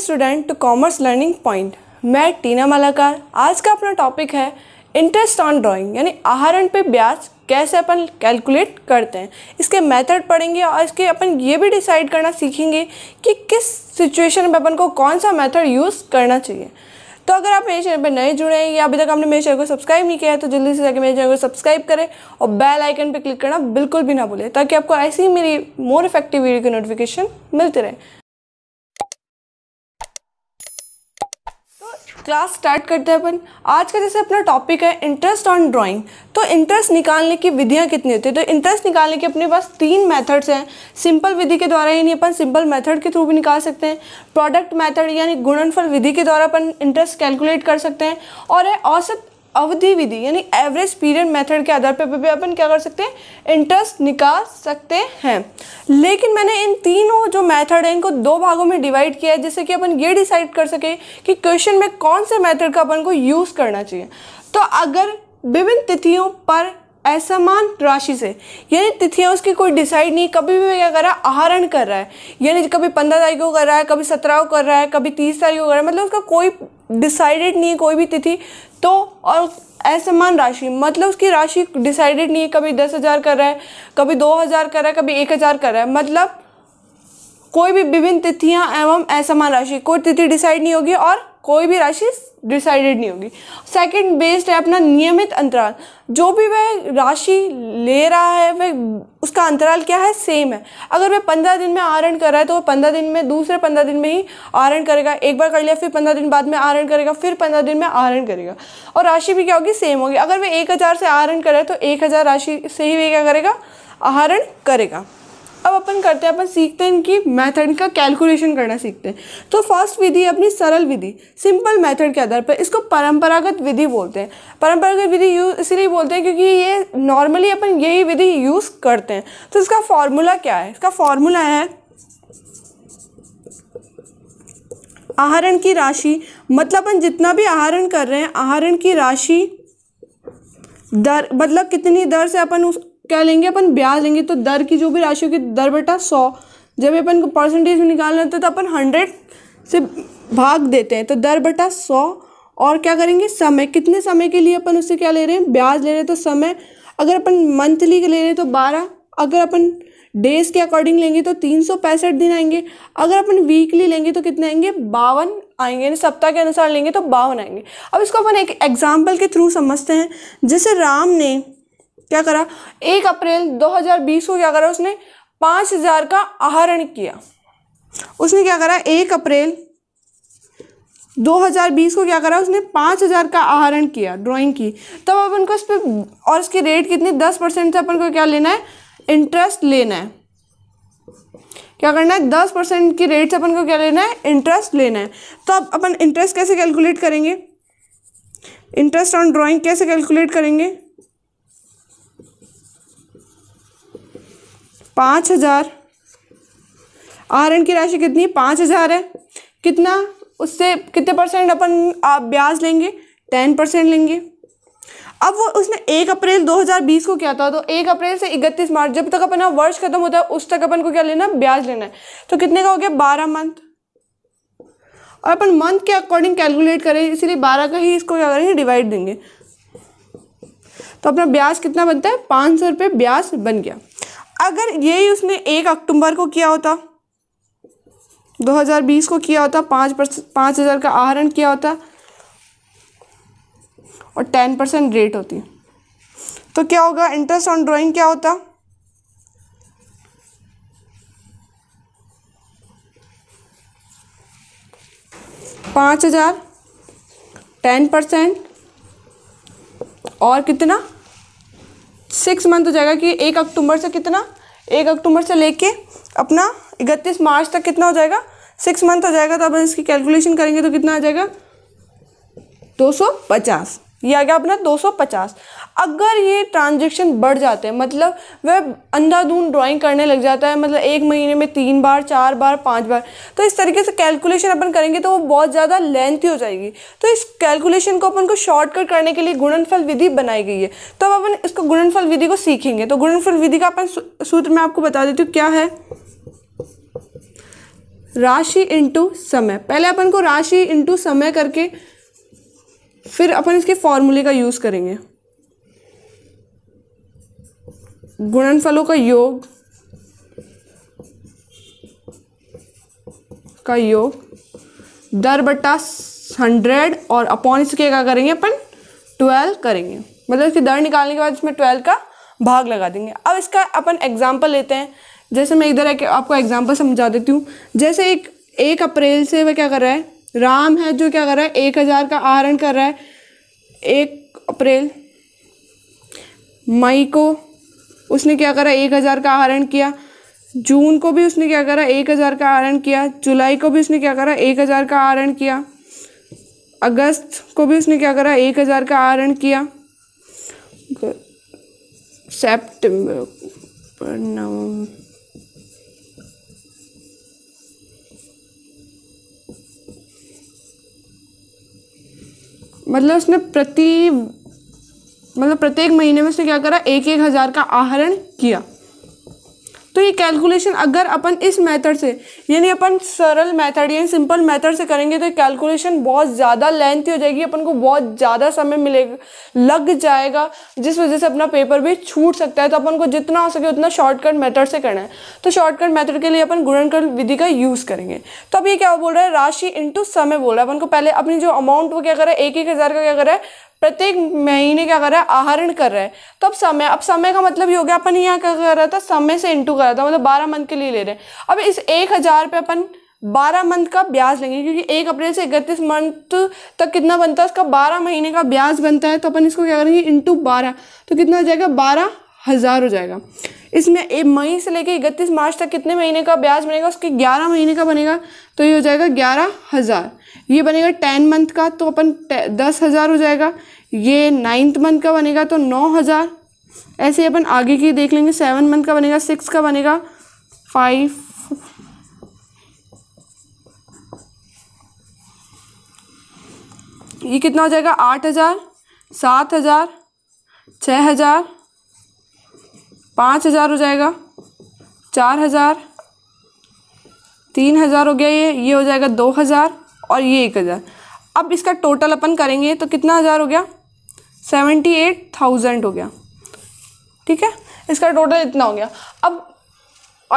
student to commerce learning point मैं टीना मलाकार आज का अपना टॉपिक है इंटरेस्ट ऑन ड्राइंग यानी आहरण पे ब्याज कैसे अपन कैलकुलेट करते हैं इसके मेथड पढ़ेंगे और इसके अपन ये भी डिसाइड करना सीखेंगे कि किस सिचुएशन में अपन को कौन सा मेथड यूज़ करना चाहिए तो अगर आप मेरे चैनल पर नए जुड़े हैं या अभी तक आपने मेरे चैनल को सब्सक्राइब नहीं किया है तो जल्दी से जाकर मेरे चैनल को सब्सक्राइब करें और बेल आइकन पर क्लिक करना बिल्कुल भी ना भूलें ताकि आपको ऐसी ही मेरी मोर इफेक्टिव वीडियो की नोटिफिकेशन मिलती रहे क्लास स्टार्ट करते हैं अपन आज का जैसे अपना टॉपिक है इंटरेस्ट ऑन ड्राइंग तो इंटरेस्ट निकालने की विधियाँ कितनी होती है तो इंटरेस्ट निकालने के अपने पास तीन मेथड्स हैं सिंपल विधि के द्वारा यानी अपन सिंपल मेथड के थ्रू भी निकाल सकते हैं प्रोडक्ट मेथड यानी गुणनफल विधि के द्वारा अपन इंटरेस्ट कैलकुलेट कर सकते हैं और है औसत अवधि विधि यानी एवरेज पीरियड मेथड के आधार पर भी अपन क्या कर सकते हैं इंटरेस्ट निकाल सकते हैं लेकिन मैंने इन तीनों जो मेथड है इनको दो भागों में डिवाइड किया है जिससे कि अपन ये डिसाइड कर सके कि क्वेश्चन में कौन से मेथड का अपन को यूज़ करना चाहिए तो अगर विभिन्न तिथियों पर असमान राशि से यानी तिथियाँ उसकी कोई डिसाइड नहीं कभी भी क्या कर रहा है आहरण कर रहा है यानी कभी पंद्रह तारीख को कर रहा है कभी सत्रह को कर रहा है कभी तीस तारीख को कर रहा है मतलब उसका कोई डिसाइडेड नहीं है कोई भी तिथि तो और असमान राशि मतलब उसकी राशि डिसाइडेड नहीं है कभी दस हज़ार कर रहा है कभी दो हज़ार कर रहा है कभी एक हज़ार कर रहा है मतलब कोई भी विभिन्न तिथियां एवं असमान राशि कोई तिथि डिसाइड नहीं होगी और कोई भी राशि डिसाइडेड नहीं होगी सेकंड बेस्ड है अपना नियमित अंतराल जो भी वह राशि ले रहा है वह उसका अंतराल क्या है सेम है अगर वह पंद्रह दिन में आरण कर रहा है तो वह पंद्रह दिन में दूसरे पंद्रह दिन में ही आरण करेगा एक बार कर लिया फिर पंद्रह दिन बाद में आरण करेगा फिर पंद्रह दिन में आरण करेगा और राशि भी क्या होगी सेम होगी अगर वह एक हज़ार से आरण करे तो एक हज़ार राशि से ही वे क्या करेगा आहरण करेगा अब अपन करते हैं अपन सीखते हैं इनकी मेथड का कैलकुलेशन करना सीखते हैं तो फर्स्ट विधि अपनी सरल विधि सिंपल मेथड के आधार पर इसको परंपरागत विधि बोलते हैं परंपरागत विधि यूज इसलिए बोलते हैं क्योंकि ये नॉर्मली अपन यही विधि यूज़ करते हैं तो इसका फॉर्मूला क्या है इसका फॉर्मूला है आहरण की राशि मतलब अपन जितना भी आहरण कर रहे हैं आहरण की राशि दर मतलब कितनी दर से अपन उस क्या लेंगे अपन ब्याज लेंगे तो दर की जो भी राशि होगी दर बेटा सौ जब अपन को परसेंटेज में निकालना होता है तो अपन हंड्रेड से भाग देते हैं तो दर बटा सौ और क्या करेंगे समय कितने समय के लिए अपन उससे क्या ले रहे हैं ब्याज ले रहे हैं तो समय अगर अपन मंथली के ले रहे हैं तो बारह अगर अपन डेज के अकॉर्डिंग लेंगे तो तीन सौ पैंसठ दिन आएंगे अगर अपन वीकली लेंगे तो कितने आएंगे बावन आएंगे यानी सप्ताह के अनुसार लेंगे तो बावन आएंगे अब इसको अपन एक एग्जाम्पल के थ्रू समझते हैं जैसे राम ने क्या करा एक अप्रैल 2020 को क्या करा उसने पांच हजार का आहरण किया उसने क्या करा एक अप्रैल 2020 को क्या करा उसने पांच हज़ार का आहरण किया ड्राइंग की तब तो अपन को इस पर और इसके रेट कितनी दस परसेंट से अपन को क्या लेना है इंटरेस्ट लेना है क्या करना है दस परसेंट की रेट से अपन को क्या लेना है इंटरेस्ट लेना है तो अब अपन इंटरेस्ट कैसे कैलकुलेट करेंगे इंटरेस्ट ऑन ड्राइंग कैसे कैलकुलेट करेंगे पाँच हज़ार एन की राशि कितनी पाँच हज़ार है कितना उससे कितने परसेंट अपन आप ब्याज लेंगे टेन परसेंट लेंगे अब वो उसने एक अप्रैल 2020 को क्या था तो एक अप्रैल से इकतीस मार्च जब तक अपना वर्ष खत्म होता है उस तक अपन को क्या लेना ब्याज लेना है तो कितने का हो गया बारह मंथ और अपन मंथ के अकॉर्डिंग कैलकुलेट करें इसीलिए बारह का ही इसको क्या करेंगे डिवाइड देंगे तो अपना ब्याज कितना बनता है पाँच सौ रुपये ब्याज बन गया अगर ये उसने एक अक्टूबर को किया होता 2020 को किया होता पाँच परसेंट पाँच हज़ार का आहरण किया होता और टेन परसेंट रेट होती तो क्या होगा इंटरेस्ट ऑन ड्राइंग क्या होता पाँच हज़ार टेन परसेंट और कितना सिक्स मंथ हो जाएगा कि एक अक्टूबर से कितना एक अक्टूबर से लेके अपना इकतीस मार्च तक कितना हो जाएगा सिक्स मंथ हो जाएगा तो अब इसकी कैलकुलेशन करेंगे तो कितना आ जाएगा दो सौ पचास ये आ गया अपना दो सौ पचास अगर ये ट्रांजेक्शन बढ़ जाते हैं मतलब वह अंधाधुन ड्राइंग करने लग जाता है मतलब एक महीने में तीन बार चार बार पाँच बार तो इस तरीके से कैलकुलेशन अपन करेंगे तो वो बहुत ज़्यादा लेंथी हो जाएगी तो इस कैलकुलेशन को अपन को शॉर्टकट करने के लिए गुणनफल विधि बनाई गई है तो अब अपन इसको गुणनफल विधि को सीखेंगे तो गुणनफल विधि का अपन सूत्र मैं आपको बता देती हूँ क्या है राशि इंटू समय पहले अपन को राशि इंटू समय करके फिर अपन इसके फॉर्मूले का यूज़ करेंगे गुणनफलों का योग का योग दर बट्टा हंड्रेड और अपॉन इसके क्या करेंगे अपन ट्वेल्व करेंगे मतलब इसकी दर निकालने के बाद इसमें ट्वेल्व का भाग लगा देंगे अब इसका अपन एग्जाम्पल लेते हैं जैसे मैं इधर एक आपको एग्जाम्पल समझा देती हूँ जैसे एक एक अप्रैल से वह क्या कर रहा है राम है जो क्या कर रहा है एक हज़ार का आहरण कर रहा है एक अप्रैल मई को उसने क्या करा एक हज़ार का आहरण किया जून को भी उसने क्या करा एक हज़ार का आहरण किया जुलाई को भी उसने क्या करा एक हज़ार का आहरण किया अगस्त को भी उसने क्या करा एक हज़ार का आहरण किया सेप्टेम्बर पर नवम्बर मतलब उसने प्रति मतलब प्रत्येक महीने में से क्या करा एक एक हज़ार का आहरण किया तो ये कैलकुलेशन अगर अपन इस मेथड से यानी अपन सरल मेथड यानी सिंपल मेथड से करेंगे तो कैलकुलेशन बहुत ज़्यादा लेंथी हो जाएगी अपन को बहुत ज़्यादा समय मिलेगा लग जाएगा जिस वजह से अपना पेपर भी छूट सकता है तो अपन को जितना हो सके उतना शॉर्टकट मेथड से करना है तो शॉर्टकट मेथड के लिए अपन गुणनकर विधि का यूज़ करेंगे तो अब ये क्या बोल रहा है राशि इंटू समय बोल रहा है अपन को पहले अपनी जो अमाउंट वो क्या करा है एक एक हज़ार का क्या करा है प्रत्येक महीने क्या कर रहा है आहरण कर रहा है तो अब समय अब समय का मतलब ये हो गया अपन यहाँ क्या कर रहा था समय से इंटू कर रहा था मतलब बारह मंथ के लिए ले रहे हैं अब इस एक हज़ार पे अपन बारह मंथ का ब्याज लेंगे क्योंकि एक अप्रैल से इकतीस मंथ तक कितना बनता है इसका बारह महीने का ब्याज बनता है तो अपन इसको क्या करेंगे इंटू बारह तो कितना हो जाएगा बारह हज़ार हो जाएगा इसमें मई से लेकर इकतीस मार्च तक कितने महीने का ब्याज बनेगा उसके ग्यारह महीने का बनेगा तो ये हो जाएगा ग्यारह हज़ार ये बनेगा टेन मंथ का तो अपन दस हज़ार हो जाएगा ये नाइन्थ मंथ का बनेगा तो नौ हज़ार ऐसे अपन आगे की देख लेंगे सेवन मंथ का बनेगा सिक्स का बनेगा फाइव ये कितना हो जाएगा आठ हज़ार सात हज़ार छः हज़ार पाँच हज़ार हो जाएगा चार हज़ार तीन हज़ार हो गया ये ये हो जाएगा दो हज़ार और ये एक हज़ार अब इसका टोटल अपन करेंगे तो कितना हज़ार हो गया सेवेंटी एट थाउजेंड हो गया ठीक है इसका टोटल इतना हो गया अब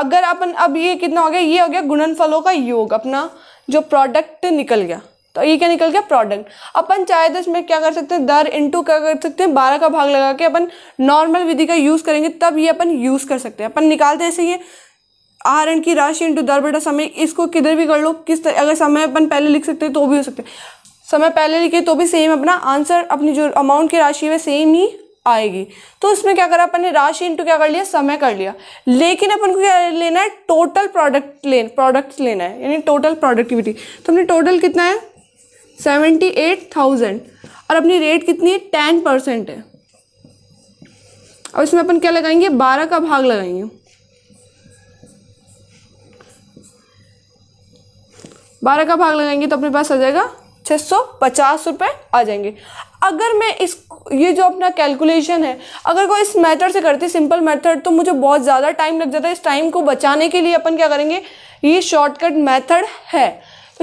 अगर अपन अब ये कितना हो गया ये हो गया गुणनफलों का योग अपना जो प्रोडक्ट निकल गया तो ये क्या निकल गया प्रोडक्ट अपन चाहे तो इसमें क्या कर सकते हैं दर इंटू क्या कर सकते हैं बारह का भाग लगा के अपन नॉर्मल विधि का यूज़ करेंगे तब ये अपन यूज़ कर सकते हैं अपन निकालते ऐसे ये आर एन की राशि इंटू दर बेटा समय इसको किधर भी कर लो किस तरह अगर समय अपन पहले लिख सकते हैं तो भी हो सकते समय पहले लिखे तो भी सेम अपना आंसर अपनी जो अमाउंट की राशि है सेम ही आएगी तो इसमें क्या करा अपन ने राशि इंटू क्या कर लिया समय कर लिया लेकिन अपन को क्या लेना है टोटल प्रोडक्ट ले प्रोडक्ट लेना है यानी टोटल प्रोडक्टिविटी तो हमने टोटल कितना है सेवेंटी एट थाउजेंड और अपनी रेट कितनी है टेन परसेंट है और इसमें अपन क्या लगाएंगे बारह का भाग लगाएंगे बारह का भाग लगाएंगे तो अपने पास आ जाएगा छः सौ पचास रुपये आ जाएंगे अगर मैं इस ये जो अपना कैलकुलेशन है अगर कोई इस मेथड से करती सिंपल मेथड तो मुझे बहुत ज़्यादा टाइम लग जाता है इस टाइम को बचाने के लिए अपन क्या करेंगे ये शॉर्टकट मेथड है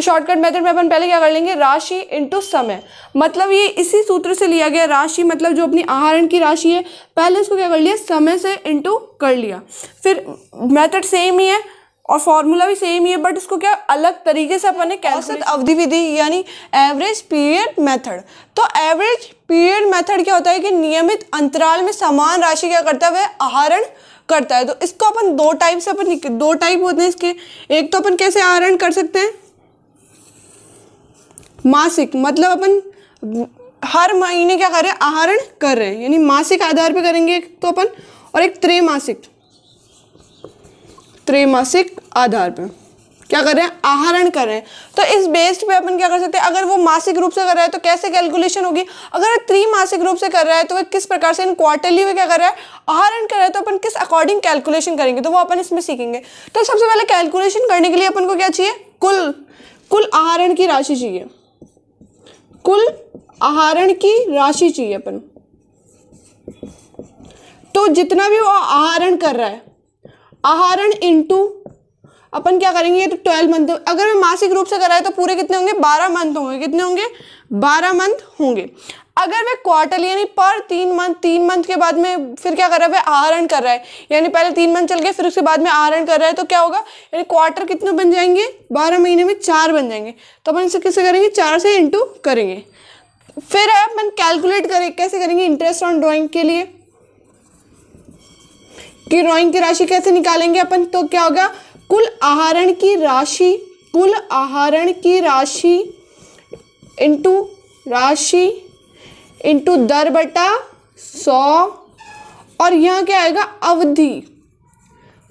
तो शॉर्टकट मेथड में अपन पहले क्या कर लेंगे राशि इंटू समय मतलब ये इसी सूत्र से लिया गया राशि मतलब जो अपनी आहरण की राशि है पहले इसको क्या कर लिया समय से इंटू कर लिया फिर मेथड सेम ही है और फॉर्मूला भी सेम ही है बट उसको क्या अलग तरीके से अपन ने औसत अवधि विधि यानी एवरेज पीरियड मेथड तो एवरेज पीरियड मेथड क्या होता है कि नियमित अंतराल में समान राशि क्या करता है वह आहरण करता है तो इसको अपन दो टाइप से अपन दो टाइप होते हैं इसके एक तो अपन कैसे आहरण कर सकते हैं मासिक मतलब अपन हर महीने क्या कर रहे हैं आहरण कर रहे हैं यानी मासिक आधार पे करेंगे तो अपन और एक त्रैमासिक त्रैमासिक आधार पे क्या कर रहे हैं आहरण कर रहे हैं तो इस बेस्ड पे अपन क्या कर सकते हैं अगर वो मासिक रूप से कर रहा है तो कैसे कैलकुलेशन होगी अगर त्रिमासिक रूप से कर रहा है तो वह किस प्रकार से इन क्वार्टरली में क्या कर रहा है आहरण कर रहा है तो अपन किस अकॉर्डिंग कैलकुलेशन करेंगे तो वो अपन इसमें सीखेंगे तो सबसे पहले कैलकुलेशन करने के लिए अपन को क्या चाहिए कुल कुल आहरण की राशि चाहिए कुल आहरण की राशि चाहिए अपन तो जितना भी वो आहरण कर रहा है आहरण इंटू अपन क्या करेंगे तो ट्वेल्व मंथ अगर मैं मासिक रूप से कराए तो पूरे कितने होंगे बारह मंथ होंगे कितने होंगे बारह मंथ होंगे अगर वे क्वार्टरली यानी पर तीन मंथ तीन मंथ के बाद में फिर क्या कर रहा है वह आहरण कर रहा है यानी पहले तीन मंथ चल गए फिर उसके बाद में आहरण कर रहा है तो क्या होगा यानी क्वार्टर कितने बन जाएंगे बारह महीने में चार बन जाएंगे तो अपन इसे किसे करेंगे चार से इंटू करेंगे फिर अपन कैलकुलेट करें कैसे करेंगे इंटरेस्ट ऑन ड्रॉइंग के लिए कि ड्रॉइंग की राशि कैसे निकालेंगे अपन तो क्या होगा कुल आहरण की राशि कुल आहरण की राशि इंटू राशि इंटू दर बटा सौ और यहाँ क्या आएगा अवधि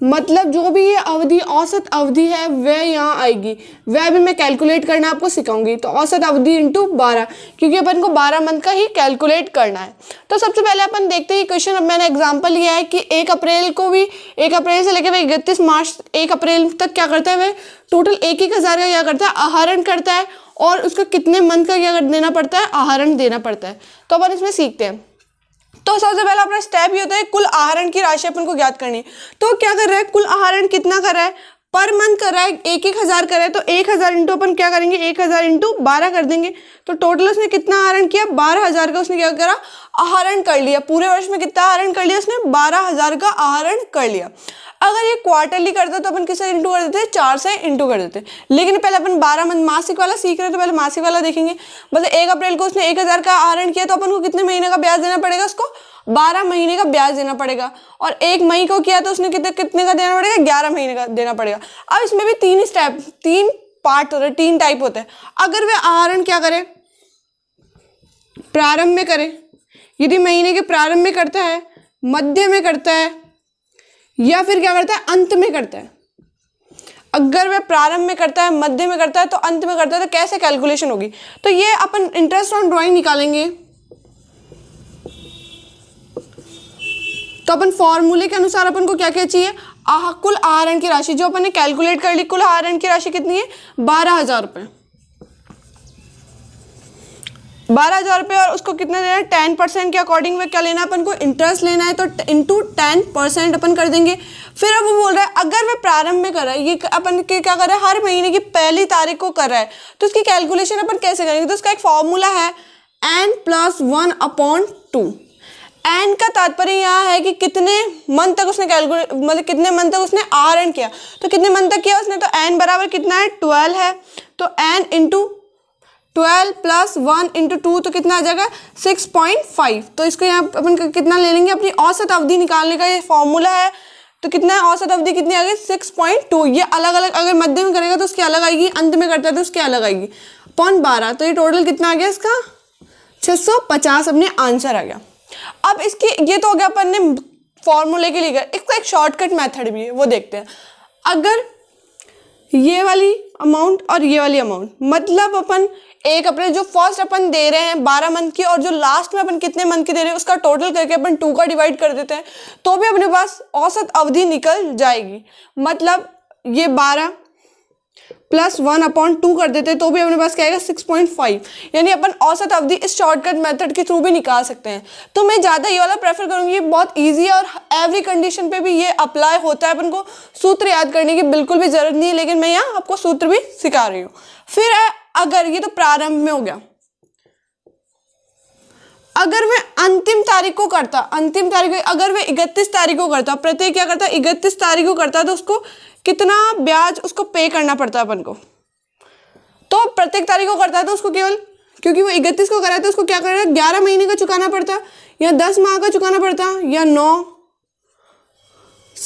मतलब जो भी ये अवधि औसत अवधि है वह यहाँ आएगी वह भी मैं कैलकुलेट करना आपको सिखाऊंगी तो औसत अवधि इंटू बारह क्योंकि अपन को बारह मंथ का ही कैलकुलेट करना है तो सबसे पहले अपन देखते हैं क्वेश्चन अब मैंने एग्जांपल लिया है कि एक अप्रैल को भी एक अप्रैल से लेकर इकतीस मार्च एक अप्रैल तक क्या करता है वह टोटल एक एक हज़ार का क्या करता है आहरण करता है और उसका कितने मंथ का क्या देना पड़ता है आहरण देना पड़ता है तो अपन इसमें सीखते हैं तो सबसे पहला अपना स्टेप ये होता है कुल आहरण की राशि अपन को ज्ञात करनी तो क्या कर रहा है कुल आहरण कितना कर रहा है पर मंथ कर रहा है एक एक हज़ार कर रहा है तो एक हज़ार इंटू अपन क्या करेंगे एक हज़ार इंटू बारह कर देंगे तो टोटल उसने कितना आहरण किया बारह हज़ार का उसने क्या करा आहरण कर लिया पूरे वर्ष में कितना आहरण कर लिया उसने बारह हज़ार का आहरण कर लिया अगर ये क्वार्टरली करते तो अपन किससे इंटू कर देते चार से इंटू कर देते लेकिन पहले अपन बारह मंथ मासिक वाला सीख रहे तो पहले मासिक वाला देखेंगे मतलब एक अप्रैल को उसने एक हज़ार का आहरण किया तो अपन को कितने महीने का ब्याज देना पड़ेगा उसको बारह महीने का ब्याज देना पड़ेगा और एक मई को किया तो उसने कितने कितने का देना पड़ेगा ग्यारह महीने का देना पड़ेगा अब इसमें भी तीन स्टेप तीन पार्ट होते तीन टाइप होते हैं अगर वे आहरण क्या करें प्रारंभ में करें यदि महीने के प्रारंभ में करता है मध्य में करता है या फिर क्या करता है अंत में करता है अगर वह प्रारंभ में करता है मध्य में करता है तो अंत में करता है तो कैसे कैलकुलेशन होगी तो ये अपन इंटरेस्ट ऑन ड्राइंग निकालेंगे तो अपन फॉर्मूले के अनुसार अपन को क्या क्या चाहिए कुल आहरण की राशि जो अपन ने कैलकुलेट कर ली कुल आहरण की राशि कितनी है बारह हज़ार रुपये बारह हज़ार रुपये और उसको कितना देना है टेन परसेंट के अकॉर्डिंग में क्या लेना है अपन को इंटरेस्ट लेना है तो इंटू टेन परसेंट अपन कर देंगे फिर अब वो बोल रहा है अगर वह प्रारंभ में कर रहा है ये अपन के क्या कर रहा है हर महीने की पहली तारीख को कर रहा है तो उसकी कैलकुलेशन अपन कैसे करेंगे तो उसका एक फॉर्मूला है N plus one upon two N का तात्पर्य यहाँ है कि कितने मंथ तक उसने कैलकुलेट मतलब कितने मंथ तक उसने आर एन किया तो कितने मंथ तक किया उसने तो एन बराबर कितना है ट्वेल्व है तो N into twelve plus one into two तो कितना आ जाएगा सिक्स पॉइंट फाइव तो इसको यहाँ अपन कितना ले लेंगे अपनी औसत अवधि निकालने का ये फॉर्मूला है तो कितना है औसत अवधि कितनी आ गई सिक्स पॉइंट टू ये अलग अलग अगर मध्य में करेगा तो उसकी अलग आएगी अंत में करता है तो उसकी अलग आएगी पॉइंट बारह तो ये टोटल कितना आ गया इसका छः सौ पचास अपने आंसर आ गया अब इसकी ये तो हो गया अपन ने फॉर्मूले के लिए इसका एक शॉर्टकट मेथड भी है वो देखते हैं अगर ये वाली अमाउंट और ये वाली अमाउंट मतलब अपन एक अप्रैल जो फर्स्ट अपन दे रहे हैं बारह मंथ की और जो लास्ट में अपन कितने मंथ की दे रहे हैं उसका टोटल करके अपन टू का डिवाइड कर देते हैं तो भी अपने पास औसत अवधि निकल जाएगी मतलब ये बारह प्लस वन अपॉन टू कर देते हैं तो भी अपने पास क्या आएगा सिक्स पॉइंट फाइव यानी अपन औसत अवधि इस शॉर्टकट मेथड के थ्रू भी निकाल सकते हैं तो मैं ज़्यादा ये वाला प्रेफर करूँगी ये बहुत ईजी है और एवरी कंडीशन पे भी ये अप्लाई होता है अपन को सूत्र याद करने की बिल्कुल भी ज़रूरत नहीं है लेकिन मैं यहाँ आपको सूत्र भी सिखा रही हूँ फिर है अगर ये तो प्रारंभ में हो गया अगर मैं अंतिम तारीख को करता अंतिम तारीख अगर मैं इकतीस तारीख को करता प्रत्येक क्या करता इकतीस तारीख को करता तो उसको कितना ब्याज उसको पे करना पड़ता अपन को तो प्रत्येक तारीख को करता तो उसको केवल क्योंकि वो इकतीस को करा था उसको क्या कर ग्यारह महीने का चुकाना पड़ता या दस माह का चुकाना पड़ता या नौ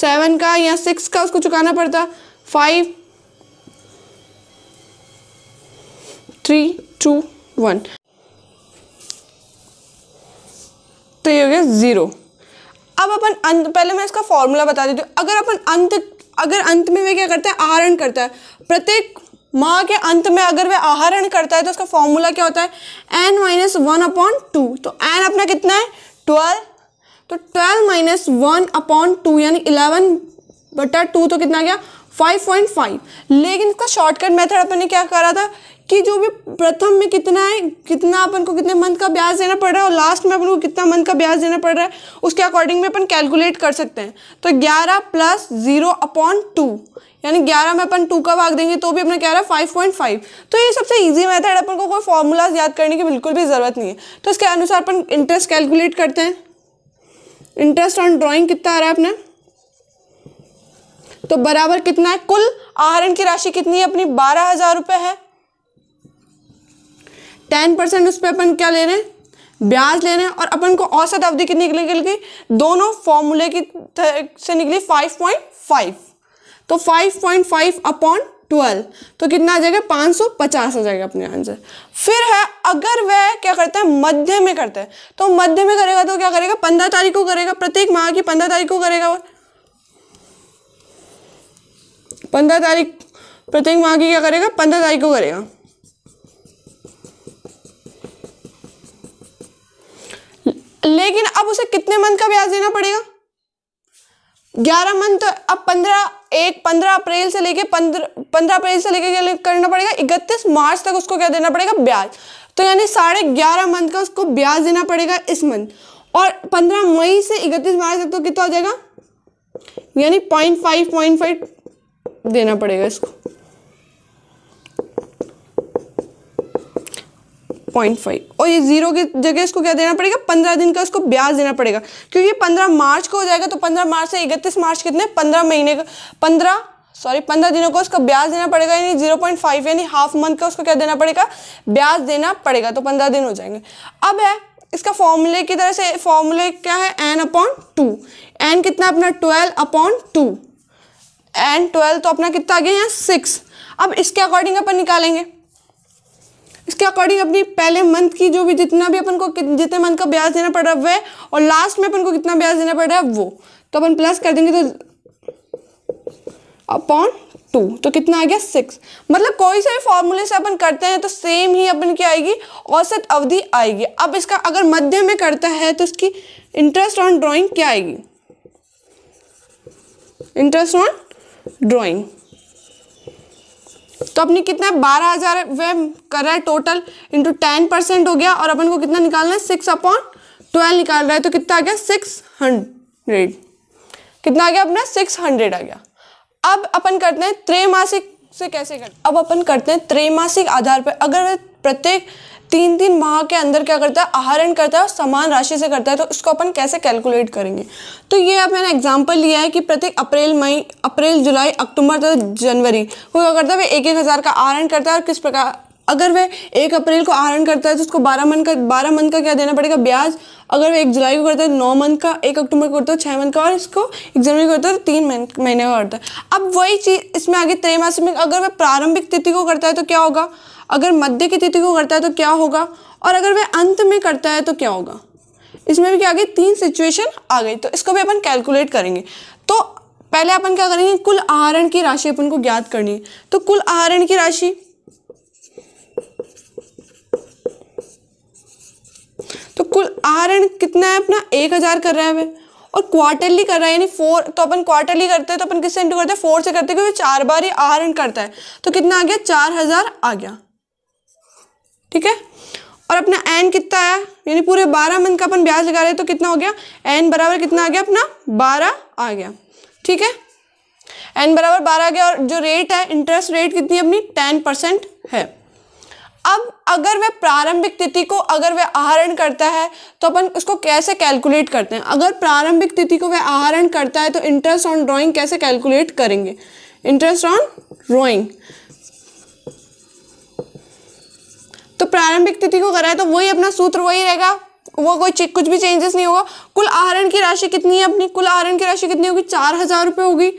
सेवन का या सिक्स का उसको चुकाना पड़ता फाइव थ्री टू वन तो ये हो गया ज़ीरो अब अपन अंत पहले मैं इसका फॉर्मूला बता देती हूँ अगर अपन अंत अगर अंत में वे क्या करते हैं आहरण करता है प्रत्येक माह के अंत में अगर वह आहरण करता है तो उसका फॉर्मूला क्या होता है N minus one upon two तो एन अपना कितना है ट्वेल्व तो twelve minus one upon two यानी इलेवन बटा टू तो कितना गया फाइव पॉइंट फाइव लेकिन इसका शॉर्टकट मेथड अपने क्या करा था कि जो भी प्रथम में कितना है कितना अपन को कितने मंथ का ब्याज देना पड़ रहा है और लास्ट में अपन को कितना मंथ का ब्याज देना पड़ रहा है उसके अकॉर्डिंग में अपन कैलकुलेट कर सकते हैं तो ग्यारह प्लस जीरो अपॉन टू यानी ग्यारह में अपन टू का भाग देंगे तो भी अपना कह रहा है फाइव पॉइंट फाइव तो ये सबसे ईजी मेथड अपन को कोई फॉर्मूलाज याद करने की बिल्कुल भी ज़रूरत नहीं है तो इसके अनुसार अपन इंटरेस्ट कैलकुलेट करते हैं इंटरेस्ट ऑन ड्रॉइंग कितना आ रहा है अपने तो बराबर कितना है कुल आहरण की राशि कितनी है अपनी बारह हज़ार रुपये है टेन परसेंट उस पर अपन क्या ले रहे हैं ब्याज ले रहे हैं और अपन को औसत अवधि कितनी निकल गई दोनों फॉर्मूले की से निकली फाइव पॉइंट फाइव तो five point five upon twelve तो कितना आ जाएगा पाँच सौ पचास आ जाएगा अपने आंसर फिर है अगर वह क्या करता है मध्य में करता है तो मध्य में करेगा तो क्या करेगा पंद्रह तारीख को करेगा प्रत्येक माह की पंद्रह तारीख को करेगा वह पंद्रह तारीख प्रत्येक माह की क्या करेगा पंद्रह तारीख को करेगा लेकिन अब उसे कितने मंथ का ब्याज देना पड़ेगा ग्यारह मंथ तो अब पंद्रह एक पंद्रह अप्रैल से लेके पंद्रह अप्रैल से लेके करना पड़ेगा इकतीस मार्च तक उसको क्या देना पड़ेगा ब्याज तो यानी साढ़े ग्यारह मंथ का उसको ब्याज देना पड़ेगा इस मंथ और पंद्रह मई से इकतीस मार्च तक तो कितना आ जाएगा यानी पॉइंट फाइव पॉइंट फाइव देना पड़ेगा इसको पॉइंट फाइव और ये जीरो की जगह इसको क्या देना पड़ेगा पंद्रह दिन का इसको ब्याज देना पड़ेगा क्योंकि पंद्रह मार्च को हो जाएगा तो पंद्रह मार्च से इकतीस मार्च कितने पंद्रह महीने का पंद्रह सॉरी पंद्रह दिनों को उसका ब्याज देना पड़ेगा यानी जीरो पॉइंट फाइव यानी हाफ मंथ का उसको क्या देना पड़ेगा ब्याज देना पड़ेगा तो पंद्रह दिन हो जाएंगे अब है इसका फॉर्मूले की तरह से फॉर्मूले क्या है एन अपॉन टू एन कितना अपना twelve upon two N twelve तो अपना कितना आ गया यहाँ सिक्स अब इसके अकॉर्डिंग अपन निकालेंगे इसके अकॉर्डिंग अपनी पहले मंथ की जो भी जितना भी अपन को जितने मंथ का ब्याज देना पड़ रहा है वह और लास्ट में अपन को कितना ब्याज देना पड़ रहा है वो तो अपन प्लस कर देंगे तो अपॉन टू तो कितना आ गया सिक्स मतलब कोई सा भी फॉर्मूले से अपन करते हैं तो सेम ही अपन क्या आएगी औसत अवधि आएगी अब इसका अगर मध्य में करता है तो उसकी इंटरेस्ट ऑन ड्राइंग क्या आएगी इंटरेस्ट ऑन ड्राइंग तो अपने कितना है बारह हजार वे कर रहा है टोटल इंटू टेन परसेंट हो गया और अपन को कितना निकालना है सिक्स अपॉन ट्वेल्व निकाल रहा है तो कितना आ गया सिक्स हंड्रेड कितना आ गया अपना सिक्स हंड्रेड आ गया अब अपन करते हैं त्रैमासिक से कैसे करते अब अपन करते हैं त्रैमासिक आधार पर अगर प्रत्येक तीन तीन माह के अंदर क्या करता है आहरण करता है समान राशि से करता है तो उसको अपन कैसे कैलकुलेट करेंगे तो ये अब मैंने एग्जाम्पल लिया है कि प्रत्येक अप्रैल मई अप्रैल जुलाई अक्टूबर तथा जनवरी वो क्या करता है वह एक एक हज़ार का आहरण करता है और किस प्रकार अगर वह एक अप्रैल को आहरण करता है तो उसको बारह मंथ का बारह मंथ का क्या देना पड़ेगा ब्याज अगर वह एक जुलाई को करता है तो नौ मंथ का एक अक्टूबर को करता है तो छः मंथ का और इसको एक जनवरी को करता है तो तीन महीने का करता है अब वही चीज़ इसमें आगे त्रैमासिक में अगर वह प्रारंभिक तिथि को करता है तो क्या होगा अगर मध्य की तिथि को करता है तो क्या होगा और अगर वह अंत में करता है तो क्या होगा इसमें भी क्या आ गई तीन सिचुएशन आ गई तो इसको भी अपन कैलकुलेट करेंगे तो पहले अपन क्या करेंगे कुल आहरण की राशि अपन को ज्ञात करनी है तो कुल आहरण की राशि तो कुल आहरण कितना है अपना एक हज़ार कर रहा है वह और क्वार्टरली कर रहा है यानी फोर तो अपन क्वार्टरली करते हैं तो अपन किससे इंटू करते हैं फोर से करते हैं क्योंकि चार बार ही आहरण करता है तो कितना आ गया चार हज़ार आ गया ठीक है और अपना एन कितना आया यानी पूरे बारह मंथ का अपन ब्याज लगा रहे तो कितना हो गया एन बराबर कितना आ गया अपना बारह आ गया ठीक है एन बराबर बारह आ गया और जो रेट है इंटरेस्ट रेट कितनी अपनी टेन परसेंट है अब अगर वह प्रारंभिक तिथि को अगर वह आहरण करता है तो अपन उसको कैसे कैलकुलेट करते हैं अगर प्रारंभिक तिथि को वह आहरण करता है तो इंटरेस्ट ऑन ड्रॉइंग कैसे कैलकुलेट करेंगे इंटरेस्ट ऑन ड्रॉइंग तो प्रारंभिक तिथि को कराए तो वही अपना सूत्र वही रहेगा वो कोई कुछ भी चेंजेस नहीं होगा कुल आहरण की राशि कितनी है अपनी कुल आहरण की राशि कितनी होगी चार हजार रुपये होगी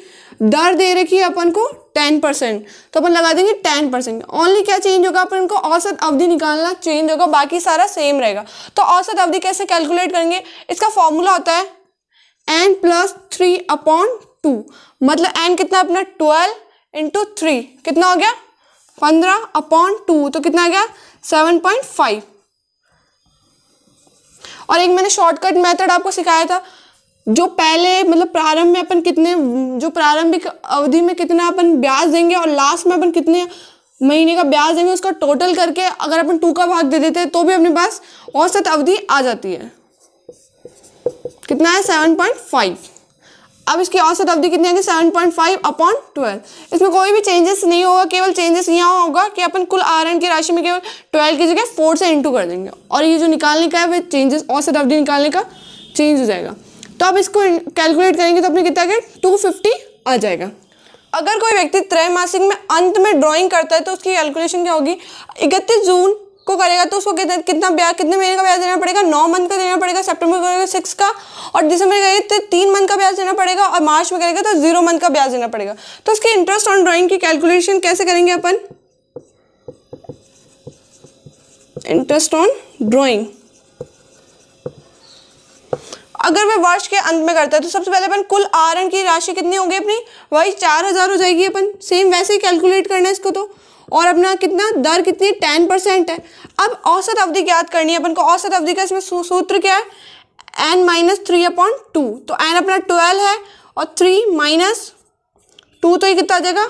दर दे रखी है अपन को टेन परसेंट तो अपन लगा देंगे टेन परसेंट ओनली क्या चेंज होगा अपन को औसत अवधि निकालना चेंज होगा बाकी सारा सेम रहेगा तो औसत अवधि कैसे कैलकुलेट करेंगे इसका फॉर्मूला होता है N plus three upon two मतलब एन कितना अपना ट्वेल्व इंटू थ्री कितना हो गया पंद्रह अपॉन टू तो कितना आ गया सेवन पॉइंट फाइव और एक मैंने शॉर्टकट मेथड आपको सिखाया था जो पहले मतलब प्रारंभ में अपन कितने जो प्रारंभिक अवधि में कितना अपन ब्याज देंगे और लास्ट में अपन कितने महीने का ब्याज देंगे उसका टोटल करके अगर अपन टू का भाग दे देते हैं तो भी अपने पास औसत अवधि आ जाती है कितना है सेवन पॉइंट फाइव अब इसकी औसत अवधि कितनी आएगी seven point five upon twelve इसमें कोई भी चेंजेस नहीं होगा केवल चेंजेस यहाँ होगा कि अपन कुल आरण की राशि में केवल ट्वेल्व की जगह फोर से इंटू कर देंगे और ये जो निकालने का है वह चेंजेस औसत अवधि निकालने का चेंज हो जाएगा तो अब इसको कैलकुलेट करेंगे तो अपने कितना आगे टू फिफ्टी आ जाएगा अगर कोई व्यक्ति त्रैमासिक में अंत में ड्राइंग करता है तो उसकी कैलकुलेशन क्या होगी इकतीस जून को करेगा तो उसको कितना कितना ब्याज कितने महीने का ब्याज देना पड़ेगा नौ मंथ का देना पड़ेगा सेप्टेम्बर करेगा सिक्स का और दिसंबर करेगा तो तीन मंथ का ब्याज देना पड़ेगा और मार्च में करेगा तो जीरो मंथ का ब्याज देना पड़ेगा तो उसके इंटरेस्ट ऑन ड्राइंग की कैलकुलेशन कैसे करेंगे अपन इंटरेस्ट ऑन ड्रॉइंग अगर वह वर्ष के अंत में करता है तो सबसे पहले अपन कुल आर की राशि कितनी होगी अपनी वही चार हज़ार हो जाएगी अपन सेम वैसे ही कैलकुलेट करना है इसको तो और अपना कितना दर कितनी टेन परसेंट है अब औसत अवधि याद करनी है अपन को औसत अवधि का इसमें सूत्र क्या है N minus three upon two तो एन अपना ट्वेल्व है और थ्री माइनस टू तो ये कितना आ जाएगा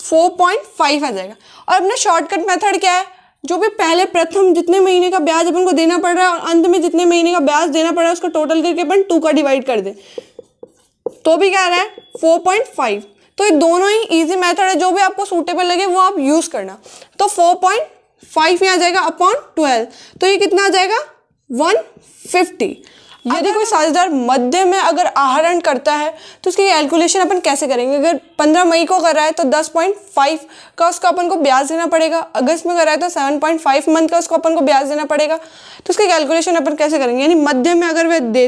फोर पॉइंट फाइव आ जाएगा और अपना शॉर्टकट मेथड क्या है जो भी पहले प्रथम जितने महीने का ब्याज अपन को देना पड़ रहा है और अंत में जितने महीने का ब्याज देना पड़ रहा है उसको टोटल करके अपन टू का डिवाइड कर दें तो भी क्या रहा है फोर पॉइंट फाइव तो ये दोनों ही ईजी मैथड है जो भी आपको सूटेबल लगे वो आप यूज़ करना तो फोर पॉइंट फाइव आ जाएगा अपॉन ट्वेल्व तो ये कितना आ जाएगा वन फिफ्टी यदि कोई साझेदार मध्य में अगर आहरण करता है तो उसकी कैलकुलेशन अपन कैसे करेंगे अगर पंद्रह मई को कर रहा है तो दस पॉइंट फाइव का उसको अपन को ब्याज देना पड़ेगा अगस्त में कर रहा है तो सेवन पॉइंट फाइव मंथ का उसको अपन को ब्याज देना पड़ेगा तो उसकी कैलकुलेशन अपन कैसे करेंगे यानी मध्य में अगर वह दे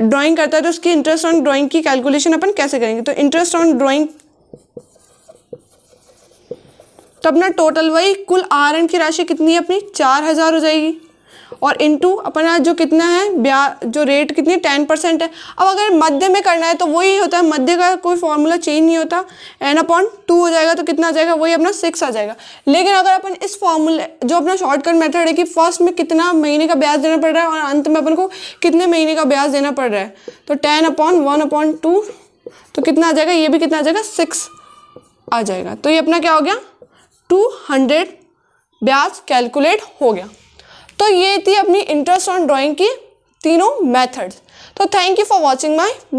ड्राइंग करता है तो उसकी इंटरेस्ट ऑन ड्राइंग की कैलकुलेशन अपन कैसे करेंगे तो इंटरेस्ट ऑन ड्राइंग तो अपना टोटल वही कुल आर एन की राशि कितनी है अपनी चार हजार हो जाएगी और इनटू अपना जो कितना है ब्या जो रेट कितनी टेन परसेंट है अब अगर मध्य में करना है तो वही होता है मध्य का कोई फॉर्मूला चेंज नहीं होता एन अपॉन टू हो जाएगा तो कितना आ जाएगा वही अपना सिक्स आ जाएगा लेकिन अगर अपन इस फॉर्मूले जो अपना शॉर्टकट मेथड है कि फर्स्ट में कितना महीने का ब्याज देना पड़ रहा है और अंत में अपन को कितने महीने का ब्याज देना पड़ रहा है तो ten upon one upon two तो कितना आ जाएगा ये भी कितना आ जाएगा सिक्स आ जाएगा तो ये अपना क्या हो गया टू हंड्रेड ब्याज कैलकुलेट हो गया तो ये थी अपनी इंटरेस्ट ऑन ड्राइंग की तीनों मेथड्स तो thank you for watching my